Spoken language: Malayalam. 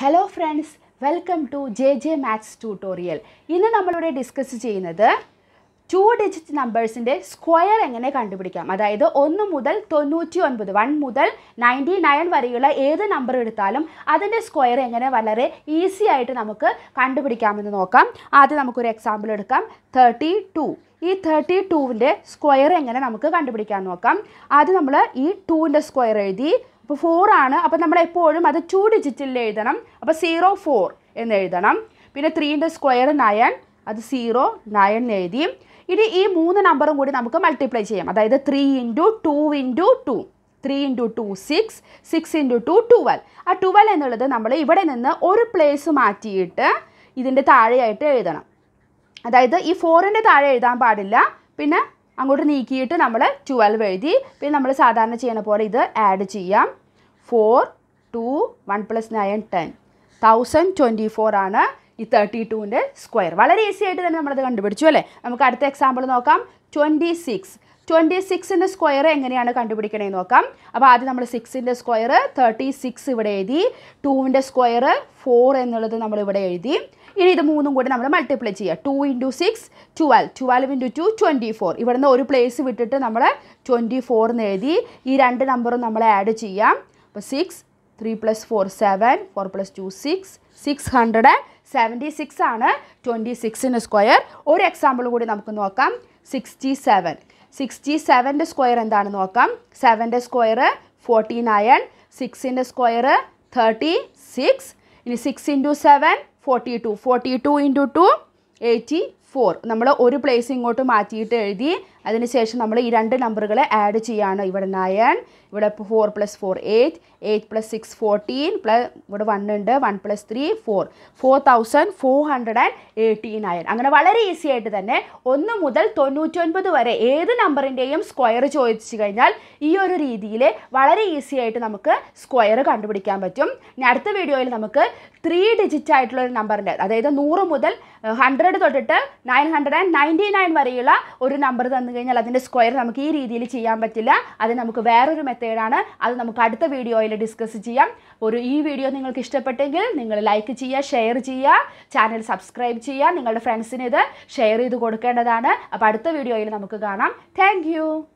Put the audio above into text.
hello friends welcome to J J maths tutorial ഇന്ന് നമ്മളിവിടെ ഡിസ്കസ് ചെയ്യുന്നത് ടു ഡിജിറ്റ് നമ്പേഴ്സിൻ്റെ സ്ക്വയർ എങ്ങനെ കണ്ടുപിടിക്കാം അതായത് ഒന്ന് മുതൽ തൊണ്ണൂറ്റി ഒൻപത് വൺ മുതൽ നയൻറ്റി നയൻ വരെയുള്ള ഏത് നമ്പർ എടുത്താലും അതിൻ്റെ സ്ക്വയർ എങ്ങനെ വളരെ ഈസി ആയിട്ട് നമുക്ക് കണ്ടുപിടിക്കാമെന്ന് നോക്കാം ആദ്യം നമുക്കൊരു എക്സാമ്പിൾ എടുക്കാം തേർട്ടി ടു ഈ തേർട്ടി ടുവിൻ്റെ സ്ക്വയർ എങ്ങനെ നമുക്ക് കണ്ടുപിടിക്കാൻ നോക്കാം ആദ്യം നമ്മൾ ഈ ടുവിൻ്റെ സ്ക്വയർ എഴുതി അപ്പോൾ ഫോർ ആണ് അപ്പോൾ നമ്മൾ എപ്പോഴും അത് ടു ഡിജിറ്റിൽ എഴുതണം അപ്പോൾ സീറോ ഫോർ എന്ന് എഴുതണം പിന്നെ ത്രീൻ്റെ സ്ക്വയർ നയൻ അത് സീറോ നയൻ എഴുതി ഇനി ഈ മൂന്ന് നമ്പറും കൂടി നമുക്ക് മൾട്ടിപ്ലൈ ചെയ്യാം അതായത് three into two into two three into two six six into two twelve ആ ട്വൽവ് എന്നുള്ളത് നമ്മൾ ഇവിടെ നിന്ന് ഒരു പ്ലേസ് മാറ്റിയിട്ട് ഇതിൻ്റെ താഴെയായിട്ട് എഴുതണം അതായത് ഈ ഫോറിൻ്റെ താഴെ എഴുതാൻ പാടില്ല പിന്നെ അങ്ങോട്ട് നീക്കിയിട്ട് നമ്മൾ ട്വൽവ് എഴുതി പിന്നെ നമ്മൾ സാധാരണ ചെയ്യുന്ന പോലെ ഇത് ആഡ് ചെയ്യാം four two one plus nine ten thousand twenty four ആണ് ഈ തേർട്ടി ടുവിൻ്റെ സ്ക്വയർ വളരെ ഈസി ആയിട്ട് തന്നെ നമ്മളത് കണ്ടുപിടിച്ചു അല്ലേ നമുക്ക് അടുത്ത എക്സാമ്പിൾ നോക്കാം ട്വൻറ്റി സിക്സ് ട്വൻറ്റി സിക്സിൻ്റെ സ്ക്വയർ എങ്ങനെയാണ് കണ്ടുപിടിക്കണേന്ന് നോക്കാം അപ്പോൾ ആദ്യം നമ്മൾ സിക്സിൻ്റെ സ്ക്വയർ തേർട്ടി സിക്സ് ഇവിടെ എഴുതി ടൂവിൻ്റെ സ്ക്വയർ ഫോർ എന്നുള്ളത് നമ്മൾ ഇവിടെ എഴുതി ഇനി ഇത് മൂന്നും കൂടി നമ്മൾ മൾട്ടിപ്ലൈ ചെയ്യുക two into six twelve twelve into two twenty four ഇവിടുന്ന് ഒരു പ്ലേസ് വിട്ടിട്ട് നമ്മൾ ട്വൻറ്റി ഫോറിന് എഴുതി ഈ രണ്ട് നമ്പറും നമ്മൾ ആഡ് ചെയ്യാം അപ്പോൾ six three plus four seven four plus two six six hundred and seventy six ആണ് ട്വൻറ്റി സിക്സിന് സ്ക്വയർ ഒരു എക്സാമ്പിൾ കൂടി നമുക്ക് നോക്കാം സിക്സ്റ്റി സെവൻ സിക്സ്റ്റി സെവൻ്റെ സ്ക്വയർ എന്താണ് നോക്കാം സെവൻ്റെ സ്ക്വയർ ഫോർട്ടി നയൻ സിക്സിൻ്റെ സ്ക്വയർ തേർട്ടി സിക്സ് ഇനി six into seven forty two forty two into two eighty four നമ്മൾ ഒരു പ്ലേസ് ഇങ്ങോട്ട് മാറ്റിയിട്ട് എഴുതി അതിനുശേഷം നമ്മൾ ഈ രണ്ട് നമ്പറുകളെ ആഡ് ചെയ്യാണ് ഇവിടെ നയൻ ഇവിടെ four plus four eight eight plus six fourteen plus ഇവിടെ വൺ ഉണ്ട് one plus three four four thousand four hundred and eighteen ആയൻ അങ്ങനെ വളരെ ഈസി ആയിട്ട് തന്നെ ഒന്ന് മുതൽ തൊണ്ണൂറ്റൊൻപത് വരെ ഏത് നമ്പറിൻ്റെയും സ്ക്വയർ ചോദിച്ചു കഴിഞ്ഞാൽ ഈ ഒരു രീതിയിൽ വളരെ ഈസി ആയിട്ട് നമുക്ക് സ്ക്വയർ കണ്ടുപിടിക്കാൻ പറ്റും ഇനി അടുത്ത വീഡിയോയിൽ നമുക്ക് ത്രീ ഡിജിറ്റ് ആയിട്ടുള്ള ഒരു നമ്പറിൻ്റെ അതായത് നൂറ് മുതൽ ഹൺഡ്രഡ് തൊട്ടിട്ട് nine hundred and ninety nine വരെയുള്ള ഒരു നമ്പർ തന്നു കഴിഞ്ഞാൽ അതിൻ്റെ സ്ക്വയർ നമുക്ക് ഈ രീതിയിൽ ചെയ്യാൻ പറ്റില്ല അത് നമുക്ക് വേറൊരു മെത്തേഡാണ് അത് നമുക്ക് അടുത്ത വീഡിയോയിൽ ഡിസ്കസ് ചെയ്യാം ഒരു ഈ വീഡിയോ നിങ്ങൾക്ക് ഇഷ്ടപ്പെട്ടെങ്കിൽ നിങ്ങൾ ലൈക്ക് ചെയ്യുക ഷെയർ ചെയ്യുക ചാനൽ സബ്സ്ക്രൈബ് ചെയ്യുക നിങ്ങളുടെ ഫ്രണ്ട്സിന് ഇത് ഷെയർ ചെയ്ത് കൊടുക്കേണ്ടതാണ് അപ്പോൾ അടുത്ത വീഡിയോയിൽ നമുക്ക് കാണാം താങ്ക്